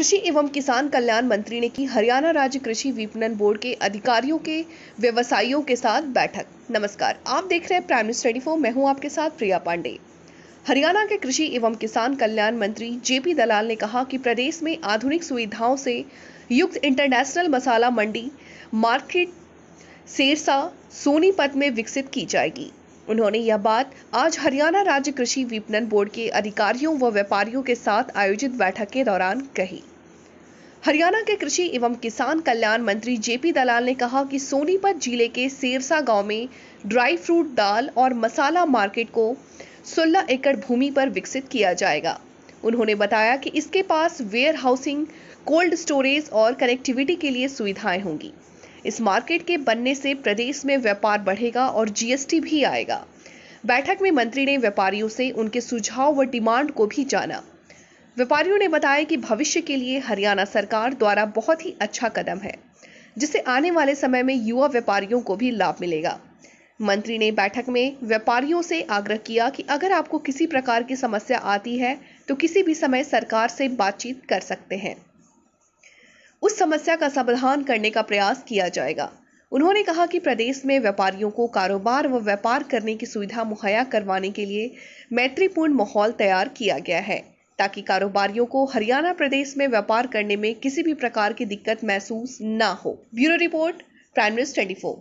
कृषि एवं किसान कल्याण मंत्री ने की हरियाणा राज्य कृषि विपणन बोर्ड के अधिकारियों के व्यवसायियों के साथ बैठक नमस्कार आप देख रहे हैं प्राइम न्यूज ट्वेंटी मैं हूं आपके साथ प्रिया पांडे हरियाणा के कृषि एवं किसान कल्याण मंत्री जेपी दलाल ने कहा कि प्रदेश में आधुनिक सुविधाओं से युक्त इंटरनेशनल मसाला मंडी मार्केट सेरसा सोनीपत में विकसित की जाएगी उन्होंने यह बात आज हरियाणा राज्य कृषि विपणन बोर्ड के अधिकारियों व व्यापारियों के साथ आयोजित बैठक के दौरान कही हरियाणा के कृषि एवं किसान कल्याण मंत्री जेपी दलाल ने कहा कि सोनीपत जिले के सेरसा गांव में ड्राई फ्रूट दाल और मसाला मार्केट को 16 एकड़ भूमि पर विकसित किया जाएगा उन्होंने बताया कि इसके पास वेयर हाउसिंग कोल्ड स्टोरेज और कनेक्टिविटी के लिए सुविधाएं होंगी इस मार्केट के बनने से प्रदेश में व्यापार बढ़ेगा और जीएसटी भी आएगा बैठक में मंत्री ने व्यापारियों से उनके सुझाव व डिमांड को भी जाना व्यापारियों ने बताया कि भविष्य के लिए हरियाणा सरकार द्वारा बहुत ही अच्छा कदम है जिससे आने वाले समय में युवा व्यापारियों को भी लाभ मिलेगा मंत्री ने बैठक में व्यापारियों से आग्रह किया कि अगर आपको किसी प्रकार की समस्या आती है तो किसी भी समय सरकार से बातचीत कर सकते हैं उस समस्या का समाधान करने का प्रयास किया जाएगा उन्होंने कहा कि प्रदेश में व्यापारियों को कारोबार व व्यापार करने की सुविधा मुहैया करवाने के लिए मैत्रीपूर्ण माहौल तैयार किया गया है ताकि कारोबारियों को हरियाणा प्रदेश में व्यापार करने में किसी भी प्रकार की दिक्कत महसूस न हो bureau report prime news twenty